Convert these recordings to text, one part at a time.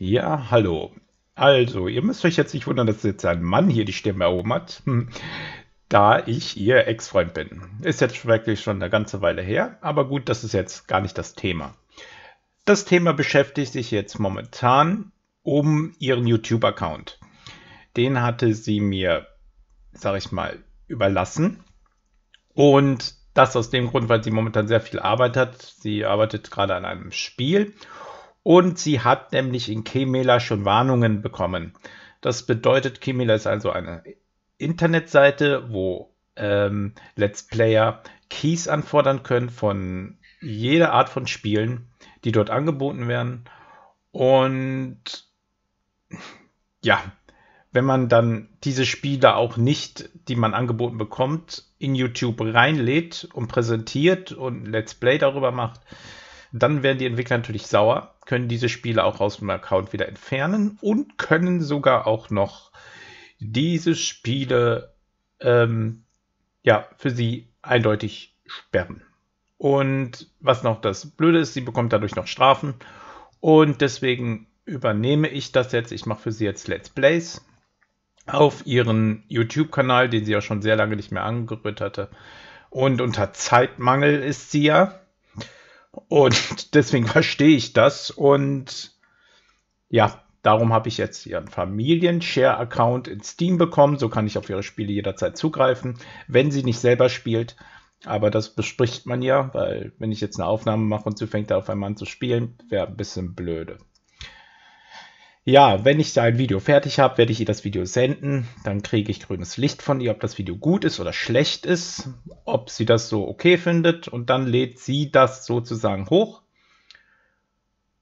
Ja, hallo. Also, ihr müsst euch jetzt nicht wundern, dass jetzt ein Mann hier die Stimme erhoben hat, hm, da ich ihr Ex-Freund bin. Ist jetzt wirklich schon eine ganze Weile her, aber gut, das ist jetzt gar nicht das Thema. Das Thema beschäftigt sich jetzt momentan um ihren YouTube-Account. Den hatte sie mir, sag ich mal, überlassen. Und das aus dem Grund, weil sie momentan sehr viel Arbeit hat. Sie arbeitet gerade an einem Spiel und sie hat nämlich in Kemela schon Warnungen bekommen. Das bedeutet, Kemela ist also eine Internetseite, wo ähm, Let's Player Keys anfordern können von jeder Art von Spielen, die dort angeboten werden. Und ja, wenn man dann diese Spiele auch nicht, die man angeboten bekommt, in YouTube reinlädt und präsentiert und Let's Play darüber macht, dann werden die Entwickler natürlich sauer, können diese Spiele auch aus dem Account wieder entfernen und können sogar auch noch diese Spiele ähm, ja, für sie eindeutig sperren. Und was noch das Blöde ist, sie bekommt dadurch noch Strafen. Und deswegen übernehme ich das jetzt. Ich mache für sie jetzt Let's Plays auf ihren YouTube-Kanal, den sie ja schon sehr lange nicht mehr angerührt hatte. Und unter Zeitmangel ist sie ja. Und deswegen verstehe ich das. Und ja, darum habe ich jetzt ihren Familien-Share-Account in Steam bekommen. So kann ich auf ihre Spiele jederzeit zugreifen, wenn sie nicht selber spielt. Aber das bespricht man ja, weil wenn ich jetzt eine Aufnahme mache und sie fängt da auf einmal an zu spielen, wäre ein bisschen blöde ja, wenn ich ein Video fertig habe, werde ich ihr das Video senden. Dann kriege ich grünes Licht von ihr, ob das Video gut ist oder schlecht ist, ob sie das so okay findet. Und dann lädt sie das sozusagen hoch.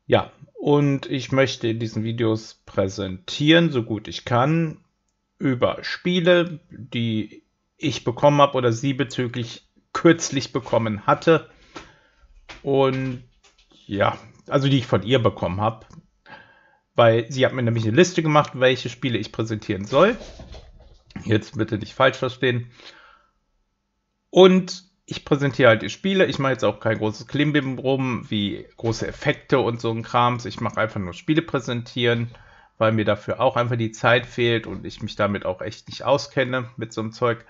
Ja, und ich möchte in diesen Videos präsentieren, so gut ich kann, über Spiele, die ich bekommen habe oder sie bezüglich kürzlich bekommen hatte. Und ja, also die ich von ihr bekommen habe weil sie hat mir nämlich eine Liste gemacht, welche Spiele ich präsentieren soll. Jetzt bitte nicht falsch verstehen. Und ich präsentiere halt die Spiele. Ich mache jetzt auch kein großes Klimbim rum, wie große Effekte und so ein Krams. Ich mache einfach nur Spiele präsentieren weil mir dafür auch einfach die Zeit fehlt und ich mich damit auch echt nicht auskenne mit so einem Zeug.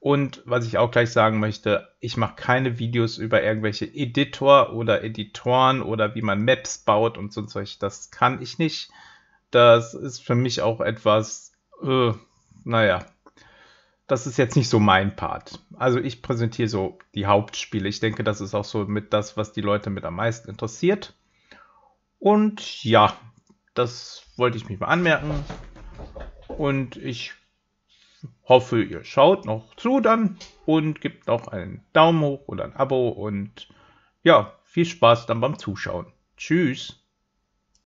Und was ich auch gleich sagen möchte, ich mache keine Videos über irgendwelche Editor oder Editoren oder wie man Maps baut und so ein Zeug. Das kann ich nicht. Das ist für mich auch etwas, äh, naja, das ist jetzt nicht so mein Part. Also ich präsentiere so die Hauptspiele. Ich denke, das ist auch so mit das, was die Leute mit am meisten interessiert. Und ja, das wollte ich mich mal anmerken. Und ich hoffe, ihr schaut noch zu dann und gebt noch einen Daumen hoch oder ein Abo und ja, viel Spaß dann beim Zuschauen. Tschüss.